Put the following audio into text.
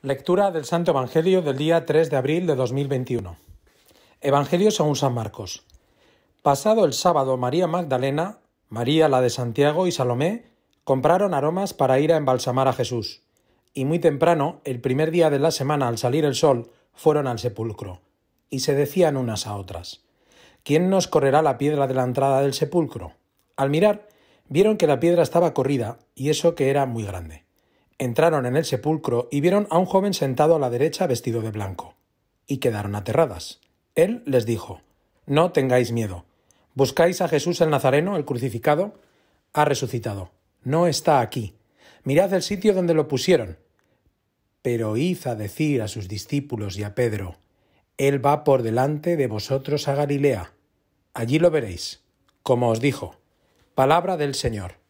Lectura del Santo Evangelio del día 3 de abril de 2021. Evangelio según San Marcos. Pasado el sábado, María Magdalena, María la de Santiago y Salomé compraron aromas para ir a embalsamar a Jesús. Y muy temprano, el primer día de la semana al salir el sol, fueron al sepulcro. Y se decían unas a otras, ¿quién nos correrá la piedra de la entrada del sepulcro? Al mirar, vieron que la piedra estaba corrida, y eso que era muy grande entraron en el sepulcro y vieron a un joven sentado a la derecha vestido de blanco, y quedaron aterradas. Él les dijo, No tengáis miedo. ¿Buscáis a Jesús el Nazareno, el crucificado? Ha resucitado. No está aquí. Mirad el sitio donde lo pusieron. Pero hizo decir a sus discípulos y a Pedro, Él va por delante de vosotros a Galilea. Allí lo veréis, como os dijo. Palabra del Señor.